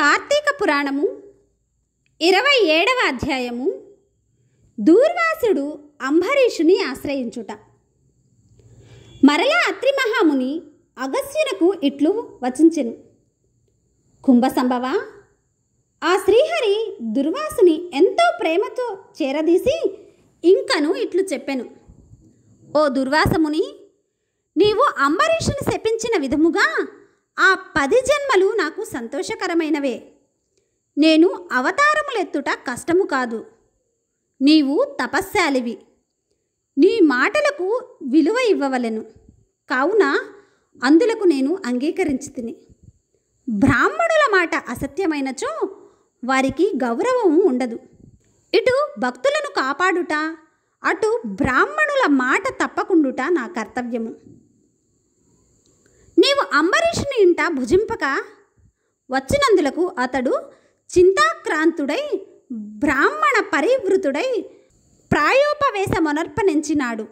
కార్తీక పురాణము ఇరవై ఏడవ అధ్యాయము దూర్వాసుడు అంబరీషుని ఆశ్రయించుట మరలా అత్రి మహాముని అగస్యునకు ఇట్లు వచించెను కుంభసంభవ ఆ శ్రీహరి దుర్వాసుని ఎంతో ప్రేమతో చేరదీసి ఇంకను ఇట్లు చెప్పెను ఓ దుర్వాసముని నీవు అంబరీషుని శపించిన విధముగా ఆ పది జన్మలు నాకు సంతోషకరమైనవే నేను అవతారములెత్తుట కష్టము కాదు నీవు తపస్శాలివి నీ మాటలకు విలువ ఇవ్వవలను కావున అందులకు నేను అంగీకరించి తిని బ్రాహ్మణుల మాట అసత్యమైనచో వారికి గౌరవం ఉండదు ఇటు భక్తులను కాపాడుట అటు బ్రాహ్మణుల మాట తప్పకుండుట నా కర్తవ్యము నీవు అంబరీషుని ఇంట భుజింపక వచ్చినందులకు అతడు చింతాక్రాంతుడై బ్రాహ్మణ పరివృతుడై ప్రాయోపవేశమునర్పణించినాడు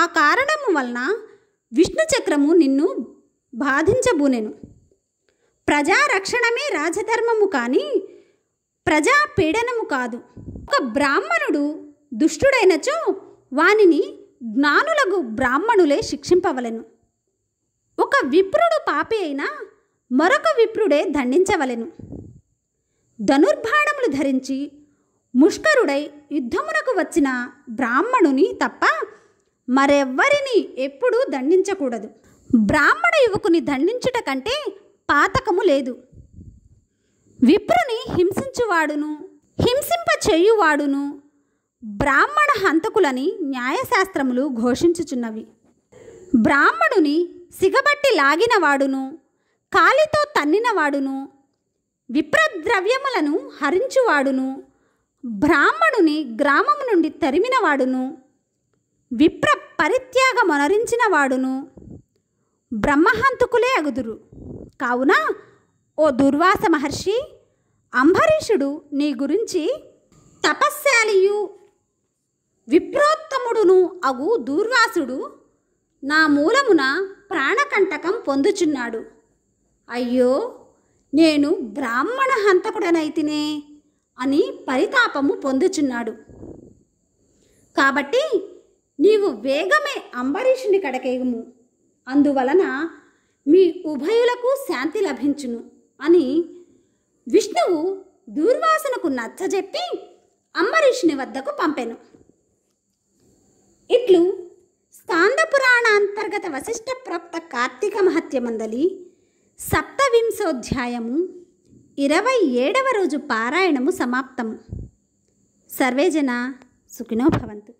ఆ కారణము వలన విష్ణుచక్రము నిన్ను బాధించబూనెను ప్రజారక్షణమే రాజధర్మము కానీ ప్రజా పీడనము కాదు ఒక బ్రాహ్మణుడు దుష్టుడైనచో వానిని జ్ఞానులకు బ్రాహ్మణులే శిక్షింపవలను ఒక విప్రుడు పాపి అయినా మరొక విప్రుడే దండించవలెను ధనుర్బాణములు ధరించి ముష్కరుడై యుద్ధమునకు వచ్చిన బ్రాహ్మణుని తప్ప మరెవ్వరిని ఎప్పుడూ దండించకూడదు బ్రాహ్మణ యువకుని దండించుట కంటే పాతకము లేదు విప్రుని హింసించువాడును హింసింప చేయువాడును బ్రాహ్మణ హంతకులని న్యాయశాస్త్రములు ఘోషించుచున్నవి బ్రాహ్మణుని సిగబట్టి లాగినవాడును కాలితో తన్నినవాడును విప్రద్రవ్యములను హరించువాడును బ్రాహ్మణుని గ్రామము నుండి తరిమినవాడును విప్ర పరిత్యాగ మొనరించినవాడును బ్రహ్మహంతుకులే అగుదురు కావున ఓ దుర్వాస మహర్షి అంబరీషుడు నీ గురించి తపస్శాలియు విప్రోత్తముడును అగు దూర్వాసుడు నా మూలమున ప్రాణకంటకం పొందుచున్నాడు అయ్యో నేను బ్రాహ్మణ హంతకుడనైతినే అని పరితాపము పొందుచున్నాడు కాబట్టి నీవు వేగమే అంబరీషుని కడకేయము అందువలన మీ ఉభయులకు శాంతి లభించును అని విష్ణువు దూర్వాసనకు నచ్చజెప్పి అంబరీషుని వద్దకు పంపెను ఇట్లు స్కాందపురాణ అంతర్గత వశిష్ట ప్రాప్త కార్తీక మహత్య మందలి సప్తవింశోధ్యాయము ఇరవై ఏడవ రోజు పారాయణము సమాప్తము సర్వేజన సుఖినో భవంతు